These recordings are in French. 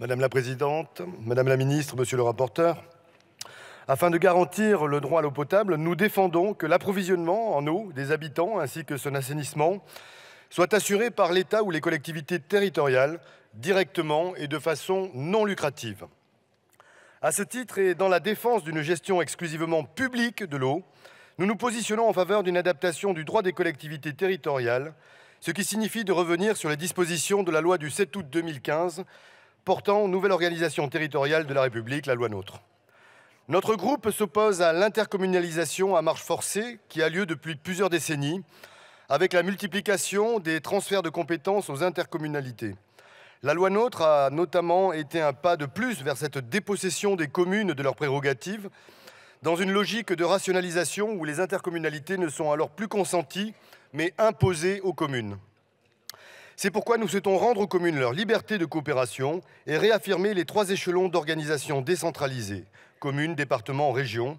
Madame la Présidente, Madame la Ministre, Monsieur le rapporteur, afin de garantir le droit à l'eau potable, nous défendons que l'approvisionnement en eau des habitants ainsi que son assainissement soit assuré par l'État ou les collectivités territoriales directement et de façon non lucrative. À ce titre et dans la défense d'une gestion exclusivement publique de l'eau, nous nous positionnons en faveur d'une adaptation du droit des collectivités territoriales, ce qui signifie de revenir sur les dispositions de la loi du 7 août 2015 nouvelle organisation territoriale de la République, la loi NOTRe. Notre groupe s'oppose à l'intercommunalisation à marche forcée qui a lieu depuis plusieurs décennies avec la multiplication des transferts de compétences aux intercommunalités. La loi NOTRe a notamment été un pas de plus vers cette dépossession des communes de leurs prérogatives dans une logique de rationalisation où les intercommunalités ne sont alors plus consenties mais imposées aux communes. C'est pourquoi nous souhaitons rendre aux communes leur liberté de coopération et réaffirmer les trois échelons d'organisation décentralisée, communes, départements, régions,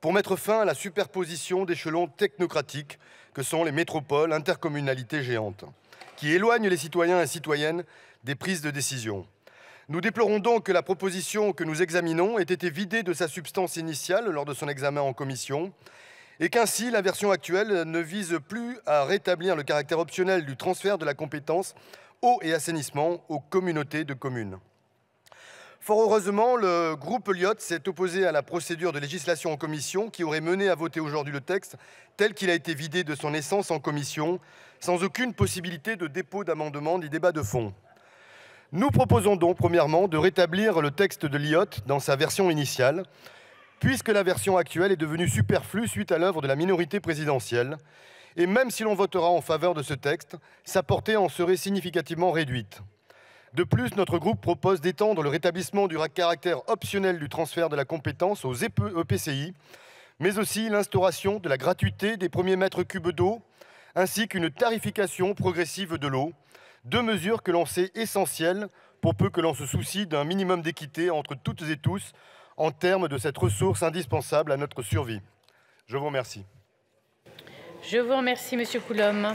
pour mettre fin à la superposition d'échelons technocratiques que sont les métropoles, intercommunalités géantes, qui éloignent les citoyens et citoyennes des prises de décision. Nous déplorons donc que la proposition que nous examinons ait été vidée de sa substance initiale lors de son examen en commission et qu'ainsi la version actuelle ne vise plus à rétablir le caractère optionnel du transfert de la compétence eau et assainissement aux communautés de communes. Fort heureusement, le groupe Lyot s'est opposé à la procédure de législation en commission qui aurait mené à voter aujourd'hui le texte tel qu'il a été vidé de son essence en commission, sans aucune possibilité de dépôt d'amendement ni débat de fond. Nous proposons donc, premièrement, de rétablir le texte de Lyot dans sa version initiale, puisque la version actuelle est devenue superflue suite à l'œuvre de la minorité présidentielle. Et même si l'on votera en faveur de ce texte, sa portée en serait significativement réduite. De plus, notre groupe propose d'étendre le rétablissement du caractère optionnel du transfert de la compétence aux EPCI, e mais aussi l'instauration de la gratuité des premiers mètres cubes d'eau, ainsi qu'une tarification progressive de l'eau, deux mesures que l'on sait essentielles pour peu que l'on se soucie d'un minimum d'équité entre toutes et tous en termes de cette ressource indispensable à notre survie. Je vous remercie. Je vous remercie, Monsieur Coulombe.